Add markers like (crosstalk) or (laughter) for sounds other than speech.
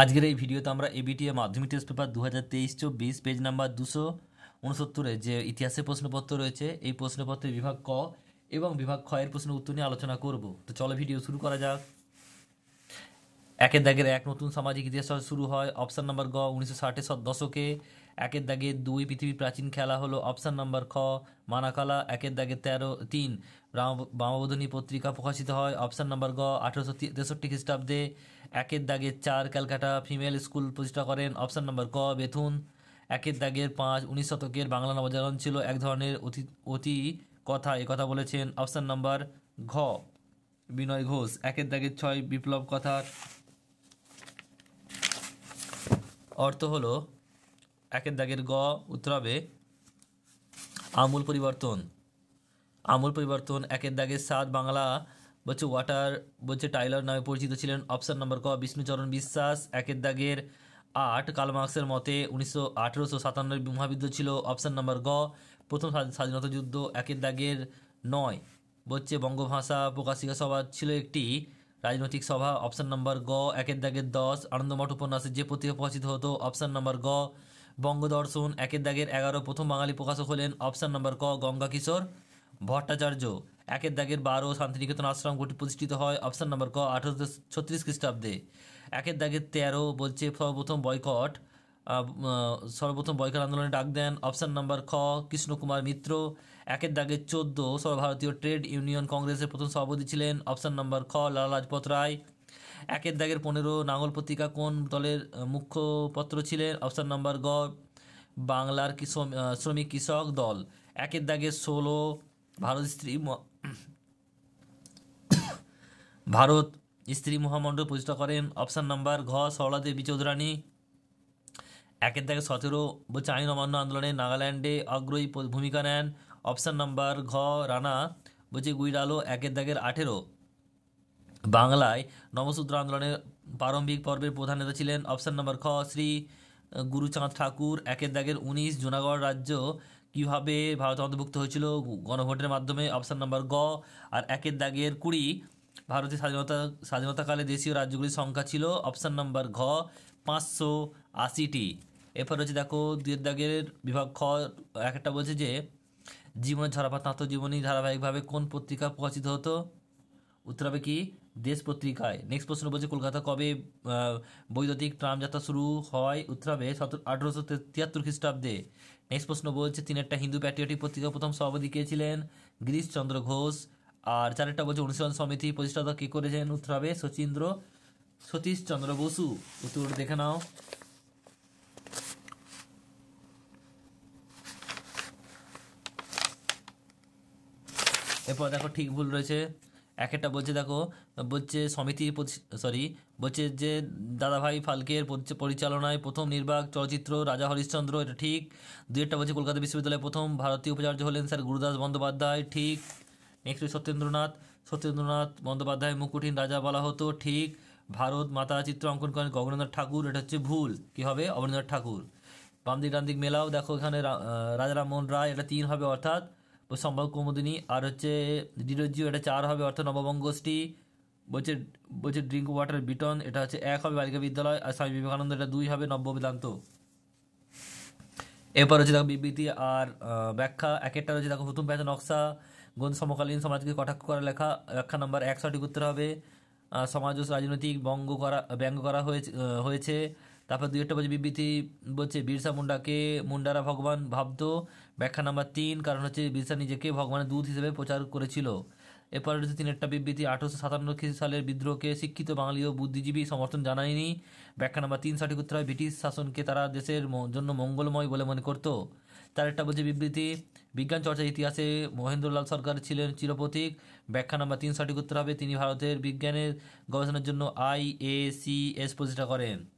আজকের এই ভিডিওতে আমরা এবিটিএ মাধ্যমিক টেস্ট পেপার দু হাজার তেইশ চব্বিশ পেজ নাম্বার দুশো উনসত্তরে যে ইতিহাসের প্রশ্নপত্র রয়েছে এই প্রশ্নপত্রের বিভাগ ক এবং বিভাগ খ এর প্রশ্নের উত্তর নিয়ে আলোচনা করব তো চলো ভিডিও শুরু করা যাক একের দাগের এক নতুন সামাজিক ইতিহাস শুরু হয় অপশান নাম্বার গ উনিশশো ষাটের দশকে একের দাগে দুই পৃথিবী প্রাচীন খেলা হলো অপশান নাম্বার খ মানাকালা একের দাগে তেরো তিন বামবোধনী পত্রিকা প্রকাশিত হয় অপশান নাম্বার গ আঠেরোশো তেষট্টি খ্রিস্টাব্দে একের দাগে চার ক্যালকাটা ফিমেল স্কুল প্রতিষ্ঠা করেন অপশান নাম্বার ক বেথুন একের দাগের পাঁচ উনিশ শতকের বাংলা নবজাগরণ ছিল এক ধরনের অতি অতি কথা কথা বলেছেন অপশান নাম্বার ঘ বিনয় ঘোষ একের দাগের ছয় বিপ্লব কথার অর্থ হলো একের দাগের গ উত্তর হবে আমূল পরিবর্তন আমূল পরিবর্তন একের দাগে সাত বাংলা বলছে ওয়াটার বলছে টাইলার নামে পরিচিত ছিলেন অপশান নম্বর ক বিষ্ণুচরণ বিশ্বাস একের দাগের আট কাল মতে উনিশশো আঠেরোশো মহাবিদ্য ছিল অপশান নম্বর গ প্রথম স্বাধীনতা যুদ্ধ একের দাগের নয় বলছে বঙ্গভাষা প্রকাশিকা সভা ছিল একটি রাজনৈতিক সভা অপশান নম্বর গ একের দাগের দশ আনন্দমঠ উপন্যাসে যে পত্রিকা প্রকাশিত হতো অপশান নম্বর গ বঙ্গদর্শন একের দাগের এগারো প্রথম বাঙালি প্রকাশক হলেন অপশান নম্বর ক গঙ্গা কিশোর ভট্টাচার্য একের দাগের বারো শান্তিনিকেতন আশ্রম গোটি প্রতিষ্ঠিত হয় অপশান নম্বর ক আঠারোশো ছত্রিশ খ্রিস্টাব্দে একের দাগের তেরো বলছে সর্বপ্রথম বয়কট সর্বপ্রথম বয়কট আন্দোলনে ডাক দেন অপশান নম্বর খ কৃষ্ণকুমার মিত্র একের দাগে চোদ্দো সর্বভারতীয় ট্রেড ইউনিয়ন কংগ্রেসের প্রথম সভাপতি ছিলেন অপশান নম্বর খ লালাজপত লাজপত রায় একের দাগের পনেরো নাঙ্গল পত্রিকা কোন দলের মুখ্যপত্র ছিলেন অপশান নাম্বার গ বাংলার শ্রমিক কৃষক দল একের দাগে ষোলো ভারত স্ত্রী (coughs) ভারত স্ত্রী মহামণ্ডল প্রতিষ্ঠা করেন অপশান নাম্বার ঘ সরলা দেবী চৌধুরানী একের দাগে সতেরো বলছে আইন অমান্য আন্দোলনে নাগাল্যান্ডে অগ্রহী ভূমিকা নেন অপশান নাম্বার ঘ রানা বলছে গুইডালো একের দাগের আঠেরো বাংলায় নবসূত্র আন্দোলনের প্রারম্ভিক পর্বের প্রধান নেতা ছিলেন অপশান নম্বর খ শ্রী গুরুচাঁদ ঠাকুর একের দাগের উনিশ জুনাগড় রাজ্য কিভাবে ভারত অন্তর্ভুক্ত হয়েছিল গণভোটের মাধ্যমে অপশান নম্বর গ আর একের দাগের কুড়ি ভারতের স্বাধীনতা স্বাধীনতাকালে দেশীয় রাজ্যগুলির সংখ্যা ছিল অপশান নম্বর ঘ পাঁচশো আশিটি এরপর হচ্ছে দেখো দুয়ের দাগের বিভাগ খ একটা বলছে যে জীবনের ঝরাপাত আত্মজীবনী ধারাবাহিকভাবে কোন পত্রিকা প্রকাশিত হতো উত্তর হবে কি দেশ পত্রিকায় নেক্সট প্রশ্ন বলছে কলকাতা কবে বৈদ্যুতিক ট্রাম যাত্রা শুরু হয় উত্তরাবে সতেরো আঠারোশো তিয়াত্তর খ্রিস্টাব্দে নেক্সট প্রশ্ন বলছে তিনেরটা হিন্দু প্যাট্রিয়টিক পত্রিকা প্রথম সভাপতি কে ছিলেন চন্দ্র ঘোষ আর চারেরটা বলছে অনুশীলন সমিতি প্রতিষ্ঠাতা কে করেছেন উত্তরাবে শচীন্দ্র চন্দ্র বসু উত্তর দেখে নাও এরপর দেখো ঠিক ভুল রয়েছে এক একটা বলছে দেখো বলছে সমিতির সরি বলছে যে দাদাভাই ফালকের পরিচালনায় প্রথম নির্বাক চলচ্চিত্র রাজা হরিশ্চন্দ্র এটা ঠিক দুই একটা বলছে কলকাতা বিশ্ববিদ্যালয়ে প্রথম ভারতীয় উপাচার্য হলেন স্যার গুরুদাস বন্দ্যোপাধ্যায় ঠিক নেক্সট সত্যেন্দ্রনাথ সত্যেন্দ্রনাথ বন্দ্যোপাধ্যায় মুকুটিন রাজা বলা হতো ঠিক ভারত মাতা চিত্র অঙ্কন করেন গগনেন্দ্রনাথ ঠাকুর এটা হচ্ছে ভুল কী হবে অবনীন্দ্রনাথ ঠাকুর বামদিক ডান্দিক মেলাও দেখো এখানে রাজারামমোহন রায় এটা তিন হবে অর্থাৎ সম্ভব কুমুদিনী আর হচ্ছে ডিরোজিও এটা চার হবে অর্থাৎ নববঙ্গোষ্ঠী বলছে বলছে ড্রিঙ্ক ওয়াটার বিটন এটা হচ্ছে এক হবে বালিকা বিদ্যালয় আর স্বামী বিবেকানন্দ এটা দুই হবে নব্য বেদান্ত এরপর হচ্ছে দেখো বিবৃতি আর ব্যাখ্যা একটা রয়েছে দেখো প্রথম পেয়েছে নকশা গণ সমকালীন সমাজকে কটাক্ষ করা লেখা ব্যাখ্যা নাম্বার এক সঠিক উত্তর হবে সমাজ ও রাজনৈতিক বঙ্গ করা ব্যঙ্গ করা হয়েছে হয়েছে তারপর দুই একটা বলছে বিবৃতি বলছে বিরসা মুন্ডাকে মুন্ডারা ভগবান ভাবত ব্যাখ্যা নাম্বার তিন কারণ হচ্ছে বিরসা নিজেকে ভগবানের দূত হিসেবে প্রচার করেছিল এরপর হচ্ছে তিন একটা বিবৃতি আঠারোশো সাতান্ন সালের বিদ্রোহকে শিক্ষিত বাঙালি ও বুদ্ধিজীবী সমর্থন জানায়নি ব্যাখ্যা নাম্বার তিন সঠিক উত্তর ব্রিটিশ শাসনকে তারা দেশের জন্য মঙ্গলময় বলে মনে করত তার একটা বলছে বিবৃতি বিজ্ঞান চর্চার ইতিহাসে মহেন্দ্রলাল সরকার ছিলেন চিরপ্রতীক ব্যাখ্যা নাম্বার তিন সঠিক উত্তর হবে তিনি ভারতের বিজ্ঞানের গবেষণার জন্য আইএসিএস প্রতিষ্ঠা করেন